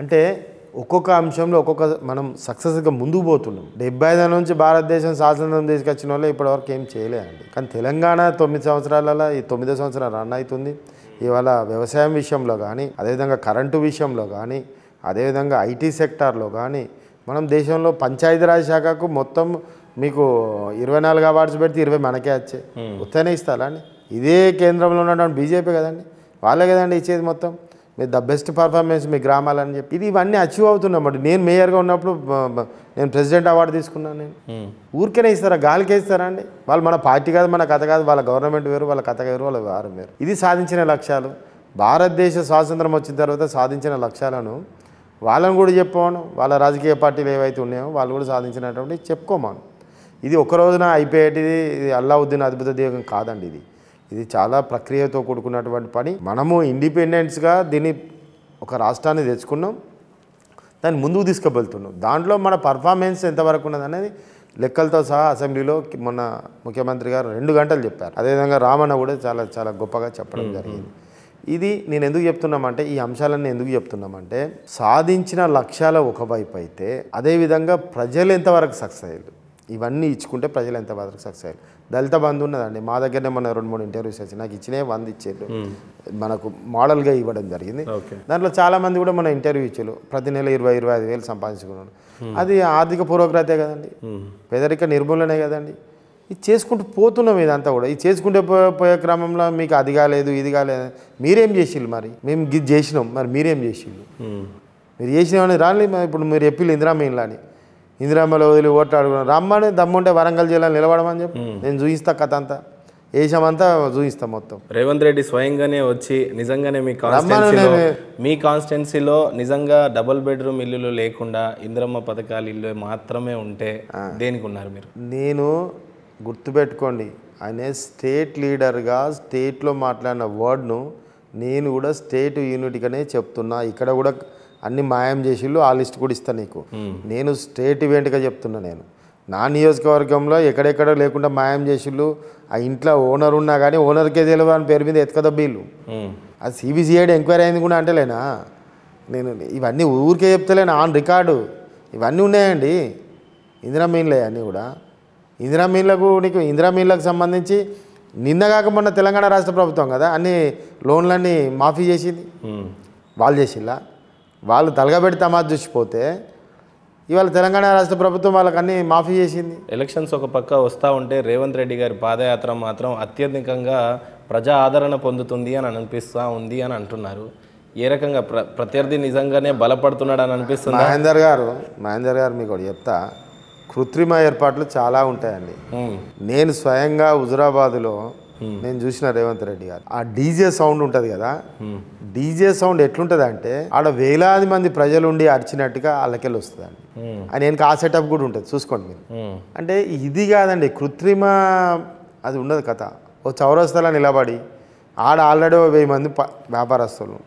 అంటే ఒక్కొక్క అంశంలో ఒక్కొక్క మనం సక్సెస్గా ముందుకు పోతున్నాం డెబ్బై ఐదు నుంచి భారతదేశం స్వాతంత్రం తీసుకొచ్చిన వాళ్ళు ఇప్పటివరకు ఏం చేయలేదండి కానీ తెలంగాణ తొమ్మిది సంవత్సరాలలో ఈ తొమ్మిదో సంవత్సరాలు రన్ అవుతుంది ఇవాళ వ్యవసాయం విషయంలో కానీ అదేవిధంగా కరెంటు విషయంలో కానీ అదేవిధంగా ఐటీ సెక్టార్లో కానీ మనం దేశంలో పంచాయతీరాజ్ శాఖకు మొత్తం మీకు ఇరవై నాలుగు అవార్డ్స్ పెడితే ఇరవై మనకే వచ్చాయి ఉత్తనే ఇస్తారా అండి ఇదే కేంద్రంలో ఉన్నటువంటి బీజేపీ కదండి వాళ్ళే కదండి ఇచ్చేది మొత్తం మీరు ద బెస్ట్ పర్ఫార్మెన్స్ మీ గ్రామాలని చెప్పి ఇది ఇవన్నీ అచీవ్ అవుతున్నమాట నేను మేయర్గా ఉన్నప్పుడు నేను ప్రెసిడెంట్ అవార్డు తీసుకున్నాను నేను ఊరికేనే ఇస్తారా గాలికే ఇస్తారా అండి వాళ్ళు మన పార్టీ కాదు మన కథ కాదు వాళ్ళ గవర్నమెంట్ వేరు వాళ్ళ కథ వేరు వాళ్ళ వారం వేరు ఇది సాధించిన లక్ష్యాలు భారతదేశ స్వాతంత్రం వచ్చిన తర్వాత సాధించిన లక్ష్యాలను వాళ్ళని కూడా చెప్పుకోను వాళ్ళ రాజకీయ పార్టీలు ఏవైతే ఉన్నాయో వాళ్ళు కూడా సాధించినటువంటి చెప్పుకోమాను ఇది ఒక రోజున అయిపోయేటిది ఇది అల్లావుద్దీన్ అద్భుత దీవం కాదండి ఇది ఇది చాలా ప్రక్రియతో కూడుకున్నటువంటి పని మనము ఇండిపెండెన్స్గా దీన్ని ఒక రాష్ట్రాన్ని తెచ్చుకున్నాం దాన్ని ముందుకు తీసుకువెళ్తున్నాం దాంట్లో మన పర్ఫార్మెన్స్ ఎంతవరకు ఉన్నది అనేది లెక్కలతో సహా అసెంబ్లీలో మొన్న ముఖ్యమంత్రి గారు రెండు గంటలు చెప్పారు అదేవిధంగా రామన్న కూడా చాలా చాలా గొప్పగా చెప్పడం జరిగింది ఇది నేను ఎందుకు చెప్తున్నామంటే ఈ అంశాలన్నీ ఎందుకు చెప్తున్నామంటే సాధించిన లక్ష్యాల ఒకవైపు అయితే అదేవిధంగా ప్రజలు ఎంతవరకు సక్సెస్ అయ్యారు ఇవన్నీ ఇచ్చుకుంటే ప్రజలు ఎంత వరకు సక్సెస్ అయ్యారు దళిత బంధు ఉన్నదండి మా దగ్గరనే మన రెండు మూడు ఇంటర్వ్యూస్ వచ్చి నాకు ఇచ్చినే వంద ఇచ్చారు మనకు మోడల్గా ఇవ్వడం జరిగింది దాంట్లో చాలామంది కూడా మన ఇంటర్వ్యూ ఇచ్చారు ప్రతి నెల ఇరవై ఇరవై ఐదు వేలు సంపాదించుకున్నాడు అది ఆర్థిక పూర్వగ్రతే కదండి పేదరిక నిర్మూలనే కదండి ఇది చేసుకుంటూ పోతున్నాం ఇదంతా కూడా ఇది చేసుకుంటే పోయే క్రమంలో మీకు అది కాలేదు ఇది కాలేదు మీరేం చేసిళ్ళు మరి మేము గిది చేసినాం మరి మీరేం చేసిళ్ళు మీరు చేసినామని రాలేదు ఇప్పుడు మీరు ఎప్పిల్లు ఇందిరామీన్లా అని ఇందిరమ్మలో వదిలి ఓట్లాడుకున్నాం రమ్మని దమ్ముంటే వరంగల్ జిల్లా నిలబడమని చెప్పి నేను చూపిస్తా కథ అంతా ఏషమంతా చూపిస్తాం మొత్తం రేవంత్ రెడ్డి స్వయంగానే వచ్చి నిజంగానే మీ కాన్స్టిట్యున్సీలో మీ కాన్స్టెన్సీలో నిజంగా డబుల్ బెడ్రూమ్ ఇల్లులు లేకుండా ఇందిరమ్మ పథకాలు ఇల్లు మాత్రమే ఉంటే దేనికి ఉన్నారు మీరు నేను గుర్తుపెట్టుకోండి ఆయన స్టేట్ లీడర్గా స్టేట్లో మాట్లాడిన వర్డ్ను నేను కూడా స్టేట్ యూనిట్గానే చెప్తున్నా ఇక్కడ కూడా అన్ని మాయం చేసిళ్ళు ఆ లిస్ట్ కూడా ఇస్తాను నీకు నేను స్టేట్ ఈవెంట్గా చెప్తున్నా నేను నా నియోజకవర్గంలో ఎక్కడెక్కడ లేకుండా మాయం చేసిళ్ళు ఆ ఇంట్లో ఓనర్ ఉన్నా కానీ ఓనర్కే తెలియదు అని పేరు మీద ఎతకదబ్బీళ్ళు అది సిబిసిఐడి ఎంక్వైరీ అయింది కూడా అంటలేనా నేను ఇవన్నీ ఊరికే చెప్తలేను ఆన్ రికార్డు ఇవన్నీ ఉన్నాయండి ఇందిరా మీన్లే అన్నీ కూడా ఇందిరా మీన్లకు నీకు ఇందిరా మీన్లకు సంబంధించి నిన్న కాక మొన్న తెలంగాణ రాష్ట్ర ప్రభుత్వం కదా అన్ని లోన్లన్నీ మాఫీ చేసింది వాళ్ళు చేసిల్లా వాళ్ళు తలగబెట్టి తమాజ్ చూసిపోతే ఇవాళ తెలంగాణ రాష్ట్ర ప్రభుత్వం వాళ్ళకి అన్ని మాఫీ చేసింది ఎలక్షన్స్ ఒక పక్క వస్తూ ఉంటే రేవంత్ రెడ్డి గారి పాదయాత్ర మాత్రం అత్యధికంగా ప్రజా ఆదరణ పొందుతుంది అని అనిపిస్తూ ఉంది అని అంటున్నారు ఏ రకంగా ప్ర ప్రత్యర్థి నిజంగానే బలపడుతున్నాడు అని అనిపిస్తుంది మహేందర్ గారు మహేందర్ గారు మీకు చెప్తా కృత్రిమ ఏర్పాట్లు చాలా ఉంటాయండి నేను స్వయంగా హుజురాబాద్లో Hmm. నేను చూసిన రేవంత్ రెడ్డి గారు ఆ డీజే సౌండ్ ఉంటుంది కదా hmm. డీజే సౌండ్ ఎట్లుంటది అంటే ఆడ వేలాది మంది ప్రజలు ఉండి అరిచినట్టుగా వాళ్ళకెళ్ళి వస్తుంది అండి hmm. నేను వెనక ఆ సెటప్ కూడా ఉంటుంది చూసుకోండి మీరు అంటే ఇది కాదండి కృత్రిమ అది ఉండదు కథ ఓ చౌరస్తలా నిలబడి ఆడ ఆల్రెడీ వెయ్యి మంది వ్యాపారస్తులు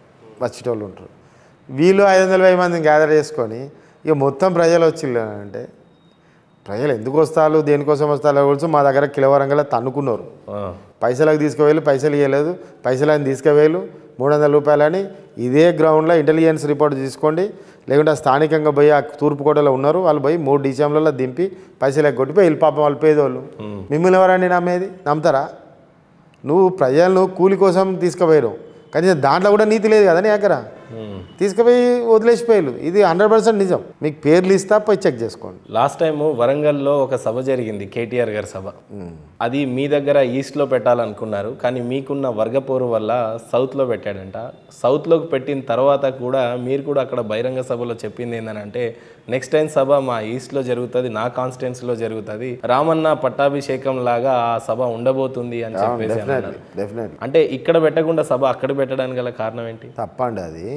వచ్చేటోళ్ళు ఉంటారు వీళ్ళు ఐదు వందల వెయ్యి మందిని గ్యాదర్ చేసుకొని ఇక మొత్తం ప్రజలు వచ్చిందంటే ప్రజలు ఎందుకు వస్తారు దేనికోసం వస్తారో తెలుసు మా దగ్గర కిలవరంగా తన్నుకున్నారు పైసలకు తీసుకువేళ్ళు పైసలు ఇవ్వలేదు పైసలు అని తీసుకువేళ్ళు మూడు వందల రూపాయలని ఇదే గ్రౌండ్లో ఇంటెలిజెన్స్ రిపోర్ట్ తీసుకోండి లేకుంటే స్థానికంగా పోయి ఆ తూర్పుకోటలో ఉన్నారు వాళ్ళు పోయి మూడు డిసెంబర్లలో దింపి పైసలు ఎగ్గొట్టి పోయి పాపం వాళ్ళు పేదోళ్ళు మిమ్మల్ని ఎవరండి నమ్మేది నమ్ముతారా నువ్వు ప్రజలను కూలి కోసం తీసుకుపోయారు కానీ దాంట్లో కూడా నీతి లేదు కదా నీ దగ్గర తీసుకుపోయి వదిలేసిపోయారు ఇది హండ్రెడ్ పర్సెంట్ నిజం మీకు పేర్లు ఇస్తా పోయి చెక్ చేసుకోండి లాస్ట్ టైం వరంగల్లో ఒక సభ జరిగింది కేటీఆర్ గారి సభ అది మీ దగ్గర ఈస్ట్లో పెట్టాలనుకున్నారు కానీ మీకున్న వర్గపోరు వల్ల సౌత్లో పెట్టాడంట సౌత్లోకి పెట్టిన తర్వాత కూడా మీరు కూడా అక్కడ బహిరంగ సభలో చెప్పింది ఏంటంటే నెక్స్ట్ టైం సభ మా ఈస్ట్లో జరుగుతుంది నా కాన్స్టిట్యున్సీలో జరుగుతుంది రామన్న పట్టాభిషేకం లాగా ఆ సభ ఉండబోతుంది అని చెప్పేసి అంటే ఇక్కడ పెట్టకుండా సభ అక్కడ పెట్టడానికి గల కారణం ఏంటి తప్పండి అది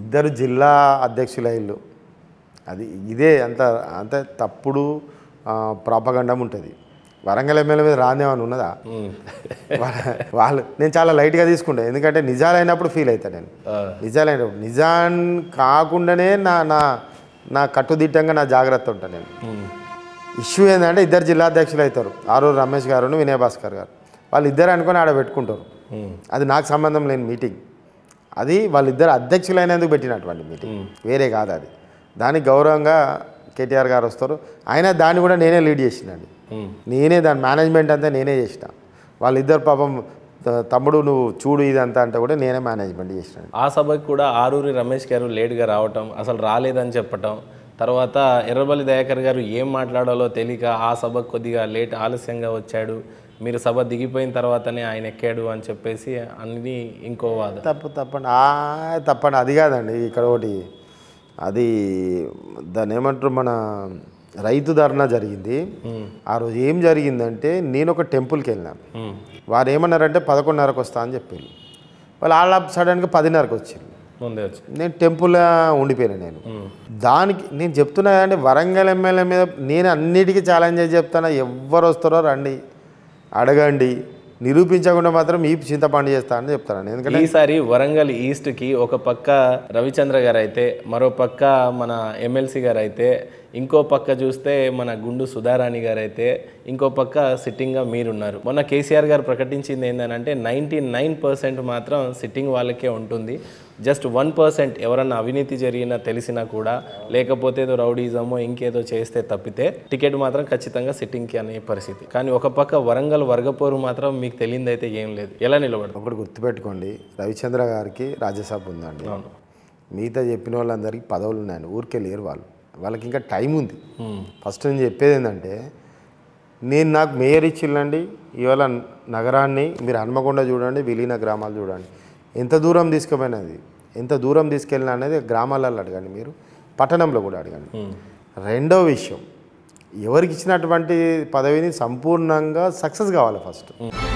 ఇద్దరు జిల్లా అధ్యక్షులైళ్ళు అది ఇదే అంత అంత తప్పుడు ప్రాపగండం ఉంటుంది వరంగల్ ఎమ్మెల్యే మీద రాందేమని ఉన్నదా వాళ్ళు నేను చాలా లైట్గా తీసుకుంటాను ఎందుకంటే నిజాలైనప్పుడు ఫీల్ అవుతాను నేను నిజాలైనప్పుడు నిజాన్ కాకుండానే నా నా నా కట్టుదిట్టంగా నా జాగ్రత్త ఉంటాను నేను ఇష్యూ ఏంటంటే ఇద్దరు జిల్లా అధ్యక్షులు అవుతారు ఆరు రమేష్ గారు వినయ్ భాస్కర్ గారు వాళ్ళు ఇద్దరు అనుకొని ఆడ పెట్టుకుంటారు అది నాకు సంబంధం లేని మీటింగ్ అది వాళ్ళిద్దరు అధ్యక్షులైనందుకు పెట్టినటువంటి మీటింగ్ వేరే కాదు అది దానికి గౌరవంగా కేటీఆర్ గారు వస్తారు అయినా దాన్ని కూడా నేనే లీడ్ చేసినండి నేనే దాని మేనేజ్మెంట్ అంతా నేనే చేసిన వాళ్ళిద్దరు పాపం తమ్ముడు నువ్వు చూడు ఇదంతా అంటే కూడా నేనే మేనేజ్మెంట్ చేసిన ఆ సభకు కూడా ఆరూరి రమేష్ గారు లేట్గా రావటం అసలు రాలేదని చెప్పటం తర్వాత ఎర్రబల్లి దయాకర్ గారు ఏం మాట్లాడాలో తెలియక ఆ సభకు కొద్దిగా లేట్ ఆలస్యంగా వచ్చాడు మీరు సభ దిగిపోయిన తర్వాతనే ఆయన ఎక్కాడు అని చెప్పేసి అన్ని ఇంకో వాదం తప్పు తప్పండి తప్పండి అది కాదండి ఇక్కడ ఒకటి అది దాని ఏమంటారు మన రైతు ధర్నా జరిగింది ఆ రోజు ఏం జరిగిందంటే నేను ఒక టెంపుల్కి వెళ్ళినా వారు ఏమన్నారంటే పదకొండున్నరకు వస్తా అని చెప్పారు వాళ్ళు వాళ్ళ సడన్గా పదిన్నరకు వచ్చింది ముందే నేను టెంపుల్ ఉండిపోయాను నేను దానికి నేను చెప్తున్నా అంటే వరంగల్ ఎమ్మెల్యే మీద నేను అన్నిటికీ ఛాలెంజ్ చేసి చెప్తాను ఎవ్వరు వస్తారో రండి అడగండి నిరూపించకుండా మాత్రం ఈ చింతపండు చేస్తా అని చెప్తాను ఎందుకంటే ఈసారి వరంగల్ ఈస్ట్కి ఒక పక్క రవిచంద్ర గారు అయితే మరో పక్క మన ఎమ్మెల్సీ గారు అయితే ఇంకో పక్క చూస్తే మన గుండు సుధారాణి గారు అయితే ఇంకో పక్క సిట్టింగ్గా మీరున్నారు మొన్న కేసీఆర్ గారు ప్రకటించింది ఏంటంటే నైంటీ నైన్ పర్సెంట్ మాత్రం సిట్టింగ్ వాళ్ళకే ఉంటుంది జస్ట్ వన్ పర్సెంట్ ఎవరన్నా అవినీతి జరిగినా తెలిసినా కూడా లేకపోతే ఏదో రౌడీజమో ఇంకేదో చేస్తే తప్పితే టికెట్ మాత్రం ఖచ్చితంగా సిట్టింగ్కి అనే పరిస్థితి కానీ ఒక పక్క వరంగల్ వర్గపోరు మాత్రం మీకు తెలియదు అయితే ఏం లేదు ఎలా నిలబడదు ఒకటి గుర్తుపెట్టుకోండి రవిచంద్ర గారికి రాజ్యసభ ఉందండి మిగతా చెప్పిన వాళ్ళందరికీ పదవులు ఉన్నాయని ఊరికే లేరు వాళ్ళు వాళ్ళకి ఇంకా టైం ఉంది ఫస్ట్ నేను చెప్పేది ఏంటంటే నేను నాకు మేయర్ ఇచ్చిల్లండి ఇవాళ నగరాన్ని మీరు హన్మకొండ చూడండి విలీన గ్రామాలు చూడండి ఎంత దూరం తీసుకుపోయినది ఎంత దూరం తీసుకెళ్ళిన అనేది గ్రామాలలో అడగండి మీరు పట్టణంలో కూడా అడగండి రెండో విషయం ఎవరికి ఇచ్చినటువంటి పదవిని సంపూర్ణంగా సక్సెస్ కావాలి ఫస్ట్